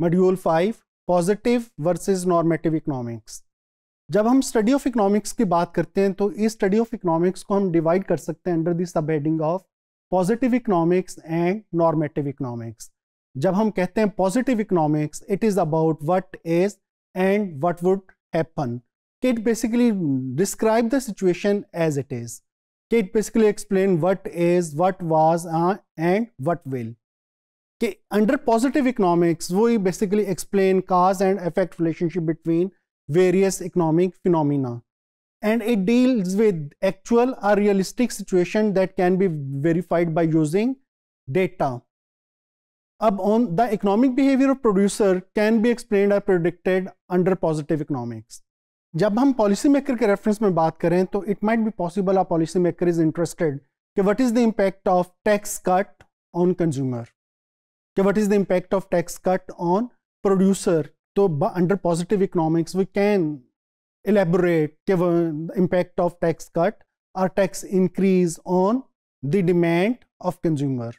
Module five positive versus normative economics जब हम study of economics की बात करते हैं तो इस स्टडी ऑफ इकोनॉमिक्स को हम डिवाइड कर सकते हैं under the sub heading of positive economics and normative economics जब हम कहते हैं positive economics it is about what is and what would happen it basically describe the situation as it is it basically explain what is what was and what will कि under positive economics वो ही basically explain cause and effect relationship between various economic phenomena and it deals with actual or realistic situation that can be verified by using data अब on the economic behaviour of producer can be explain or predicted under positive economics जब हम policy maker के reference में बात करें तो it might be possible uh policy maker is interested कि what is the impact of tax cut on consumer कि what is the impact of tax cut on producer तो under positive economics we can elaborate के impact of tax cut or tax increase on the demand of consumer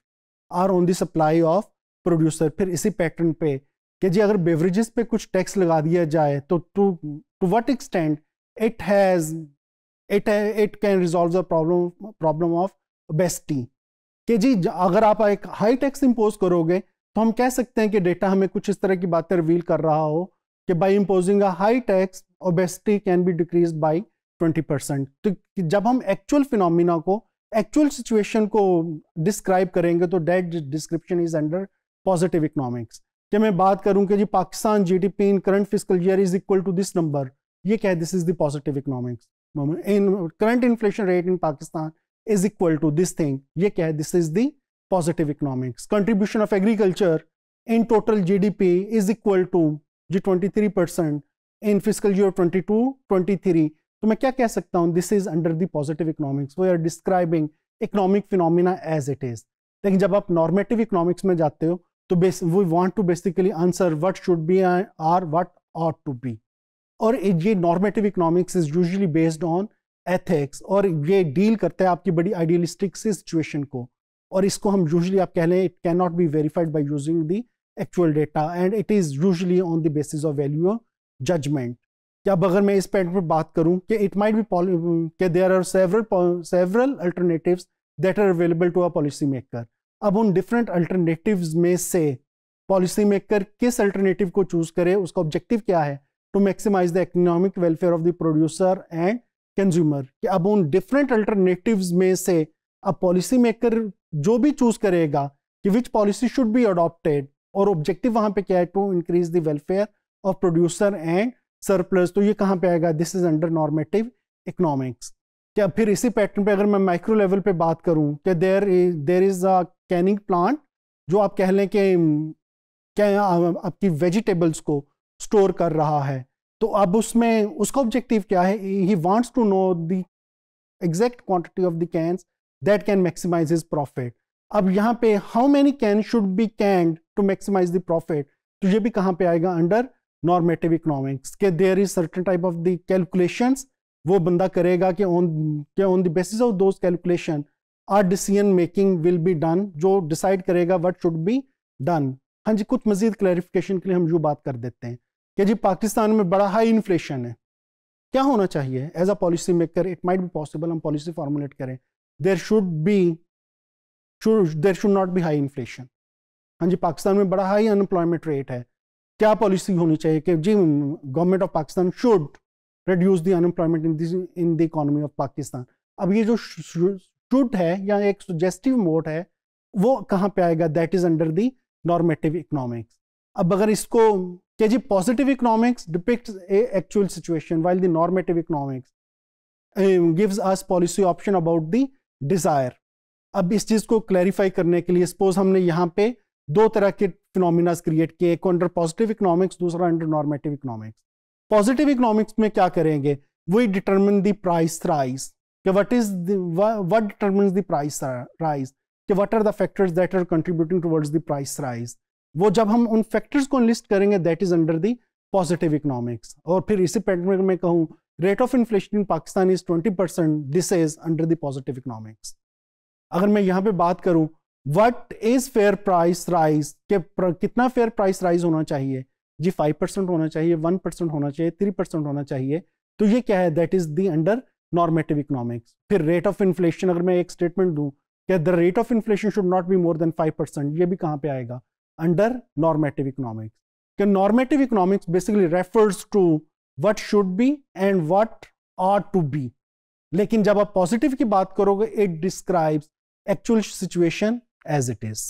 or on the supply of producer फिर इसी pattern पे कि जी अगर beverage पे कुछ टैक्स लगा दिया जाए तो to to what extent it has it it can resolve the problem problem of obesity कि जी अगर आप एक हाई टैक्स इम्पोज करोगे तो हम कह सकते हैं कि डेटा हमें कुछ इस तरह की बातें रिवील कर रहा हो कि by imposing a high tax obesity can be decrease by twenty percent तो जब हम एक्चुअल फिनोमिना को एक्चुअल सिचुएशन को डिस्क्राइब करेंगे तो that description is under positive economics कि मैं बात करूं कि जी Pakistan GDP in current fiscal year is equal to this number ये क्या है this is the positive economics in current inflation rate in Pakistan is equal to this thing ये क्या है this is the positive economics contribution of agriculture in total GDP is equal to जी 23 percent in fiscal year twenty 23 तो मैं क्या कह सकता हूँ this is under the positive economics we are describing economic phenomena as it is लेकिन जब आप नॉर्मेटिव इकोनॉमिक्स में जाते हो तो बेस we want to basically answer what should be or what ought to be और ये normative economics is usually based on ethics और ये डील करता है आपकी बड़ी आइडियलिस्टिक से सिचुएशन को और इसको हम यूजली आप कह लें it can not be verified by using the actual data and it is usually on the basis of value judgement क्या अगर मैं इस पॉइंट पर बात करूँ कि इट माइट बी के there are several several alternative that are available to a policy maker अब उन डिफरेंट अल्टरनेटिव में से पॉलिसी मेकर किस अल्टरनेटिव को चूज करे उसका ऑब्जेक्टिव क्या है to maximize the economic welfare of the producer and consumer कि अब उन डिफरेंट अल्टरनेटिव्स में से अब पॉलिसी मेकर जो भी चूज करेगा कि which policy should be adopted और ऑब्जेक्टिव वहां पे क्या है to increase the welfare of producer and surplus तो ये कहाँ पे आएगा this is under normative economics क्या फिर इसी पैटर्न पे अगर मैं माइक्रो लेवल पे बात करूँ कि there there is a canning plant जो आप कह लें कि क्या आपकी वेजिटेबल्स को स्टोर कर रहा है तो अब उसमें उसका ऑब्जेक्टिव क्या है he wants to know the exact quantity of the cans that can maximize his profit अब यहाँ पे how many can should be canned to maximize the profit तो ये भी कहाँ पे आएगा अंडर नॉर्मेटिव इकोनॉमिक्स के there is certain type of the calculation वो बंदा करेगा कि ऑन के on the basis of those calculation or decision making will be done जो डिसाइड करेगा व्हाट शुड बी डन हाँ जी कुछ मजीद क्लैरिफिकेशन के लिए हम यू बात कर देते हैं कि जी पाकिस्तान में बड़ा हाई इन्फ्लेशन है क्या होना चाहिए as a policy maker it might be possible हम पॉलिसी फॉर्मुलेट करें there should be there should not be high inflation हाँ जी पाकिस्तान में बड़ा हाई अनएम्प्लॉयमेंट रेट है क्या पॉलिसी होनी चाहिए कि जी government of Pakistan should reduce the unemployment in this in the economy of Pakistan अब ये जो शुड है या एक सुजेस्टिव मोड है वो कहाँ पे आएगा that is under the normative economics अब अगर इसको क्या जी positive economics depict a actual situation while the normative economics gives us policy option about the desire अब इस चीज़ को क्लैरिफाई करने के लिए सपोज हमने यहाँ पे दो तरह के फिनोमिनाज क्रिएट किए एक अंडर पॉजिटिव इकोनॉमिक्स दूसरा under normative economics positive economics में क्या करेंगे we determine the price rise कि what is what determines the price rise कि what are the factors that are contributing towards the price rise वो जब हम उन फैक्टर्स को लिस्ट करेंगे that is under the positive economics और फिर इसी पैटर्न में कहूँ rate of inflation in Pakistan is twenty percent this is under the positive economics अगर मैं यहाँ पे बात करूँ what is fair price rise के कितना फेयर प्राइस राइज होना चाहिए जी फाइव परसेंट होना चाहिए वन परसेंट होना चाहिए थ्री परसेंट होना चाहिए तो ये क्या है that is the under normative economics फिर रेट ऑफ इन्फ्लेशन अगर मैं एक स्टेटमेंट दूँ क्या the rate of inflation should not be more than five percent ये भी कहाँ पे आएगा under normative economics. Okay, normative economics basically refers to what should be and what ought to be. lekin jab aap positive ki baat karoge it describes actual situation as it is